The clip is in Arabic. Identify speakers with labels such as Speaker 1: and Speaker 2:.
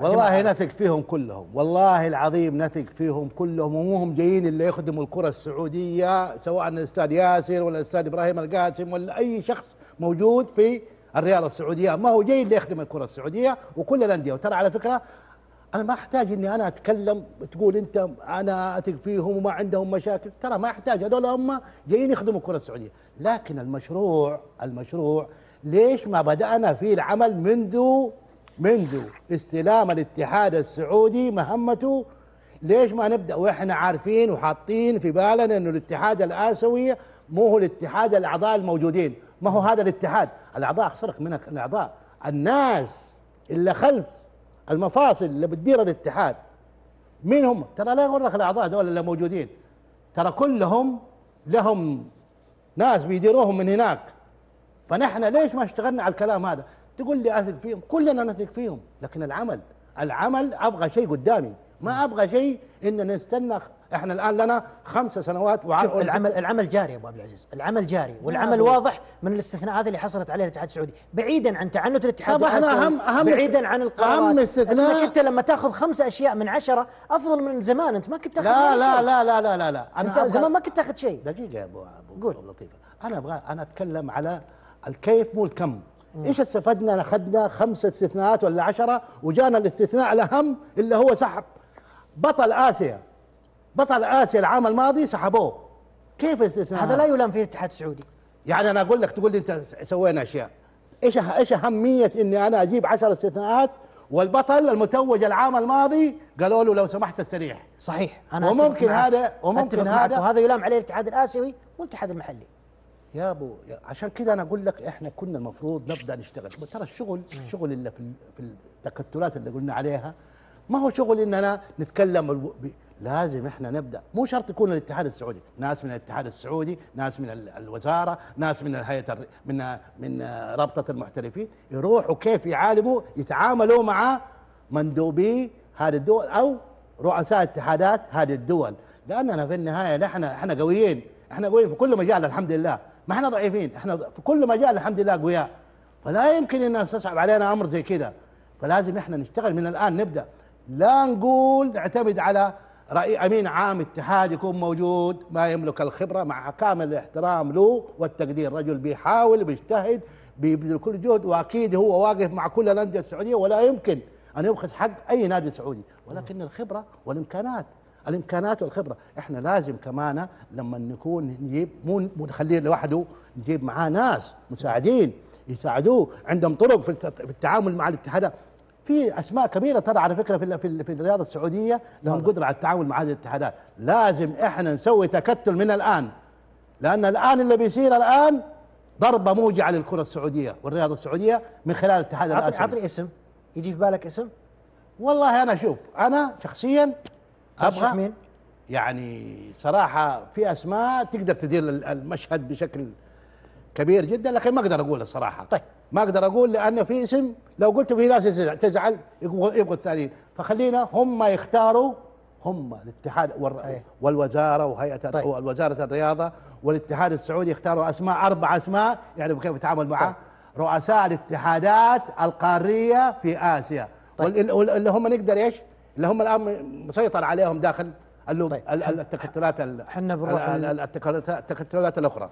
Speaker 1: والله نثق فيهم كلهم والله العظيم نثق فيهم كلهم وهم جايين اللي يخدموا الكرة السعودية سواء الأستاذ ياسر ولا الأستاذ إبراهيم القاسم ولا أي شخص موجود في الرياضة السعودية ما هو جاي اللي يخدم الكرة السعودية وكل الأندية وترى على فكرة أنا ما أحتاج إني أنا أتكلم تقول أنت أنا أثق فيهم وما عندهم مشاكل ترى ما أحتاج هذول هم جايين يخدموا الكرة السعودية لكن المشروع المشروع ليش ما بدأنا فيه العمل منذ منذ استلام الاتحاد السعودي مهمته ليش ما نبدا واحنا عارفين وحاطين في بالنا انه الاتحاد الاسيوي مو هو الاتحاد الاعضاء الموجودين ما هو هذا الاتحاد الاعضاء خسرك منك الاعضاء الناس اللي خلف المفاصل اللي بتدير الاتحاد مين هم ترى لا يغرك الاعضاء دول اللي موجودين ترى كلهم لهم ناس بيديروهم من هناك فنحن ليش ما اشتغلنا على الكلام هذا تقول لي اثق فيهم كلنا نثق فيهم لكن العمل العمل ابغى شيء قدامي ما ابغى شيء ان نستنى احنا الان لنا خمس سنوات وعشر العمل العمل جاري يا ابو عبد العزيز، العمل جاري نعم. والعمل واضح من الاستثناءات اللي حصلت عليها الاتحاد السعودي، بعيدا عن تعنت الاتحاد احنا اهم اهم بعيدا عن القرارات اهم استثناء انت لما تاخذ خمس اشياء من عشرة افضل من زمان انت ما كنت تاخذ لا لا, لا لا لا لا لا أنا انت زمان ما كنت تاخذ شيء دقيقه يا ابو ابو لطيفه انا ابغى انا اتكلم على الكيف مو الكم ايش استفدنا اخذنا خمسه استثناءات ولا عشرة وجانا الاستثناء الاهم اللي هو سحب بطل اسيا بطل اسيا العام الماضي سحبوه كيف الاستثناء هذا لا يلام فيه الاتحاد السعودي يعني انا اقول لك تقول لي انت سوينا اشياء ايش أه- ايش اهميه اني انا اجيب عشر استثناءات والبطل المتوج العام الماضي قالوا له لو سمحت استريح صحيح انا وممكن هذا وممكن هذا وهذا يلام عليه الاتحاد الاسيوي والاتحاد المحلي يا ابو عشان كده انا اقول لك احنا كنا المفروض نبدا نشتغل ترى الشغل الشغل اللي في في التكتلات اللي قلنا عليها ما هو شغل اننا نتكلم الو... ب... لازم احنا نبدا مو شرط يكون الاتحاد السعودي ناس من الاتحاد السعودي ناس من الوزاره ناس من الهيئه من من رابطه المحترفين يروحوا كيف يعالموا يتعاملوا مع مندوبي هذه الدول او رؤساء اتحادات هذه الدول لاننا في النهايه نحن احنا قويين احنا قويين في كل مجال الحمد لله ما احنا ضعيفين احنا في كل مجال الحمد لله قوياء فلا يمكن ان تصعب علينا امر زي كذا فلازم احنا نشتغل من الان نبدا لا نقول نعتمد على رأي أمين عام اتحاد يكون موجود ما يملك الخبرة مع كامل الاحترام له والتقدير رجل بيحاول بيجتهد بيبذل كل جهد وأكيد هو واقف مع كل الأندية السعودية ولا يمكن أن يبخس حق أي نادي سعودي ولكن الخبرة والإمكانات الامكانات والخبره احنا لازم كمان لما نكون نجيب مو نخليه لوحده نجيب معاه ناس مساعدين يساعدوه عندهم طرق في التعامل مع الاتحادات في اسماء كبيره ترى على فكره في في, في الرياضه السعوديه لهم نعم. قدره على التعامل مع هذه الاتحادات لازم احنا نسوي تكتل من الان لان الان اللي بيصير الان ضربه موجعه للكره السعوديه والرياضه السعوديه من خلال الاتحاد الاسيوي عطني اسم يجي في بالك اسم والله انا شوف انا شخصيا ابغى مين؟ يعني صراحه في اسماء تقدر تدير المشهد بشكل كبير جدا لكن ما اقدر اقول الصراحه طيب ما اقدر اقول لانه في اسم لو قلته في ناس تزعل يبغوا الثانيين فخلينا هم يختاروا هم الاتحاد طيب. والوزاره وهيئه طيب. وزاره الرياضه والاتحاد السعودي اختاروا اسماء اربع اسماء يعرفوا يعني كيف يتعامل معه طيب. رؤساء الاتحادات القاريه في اسيا طيب. واللي هم نقدر ايش؟ اللي هم الان مسيطر عليهم داخل طيب التكتلات احنا بنروح التكتلات الاخرى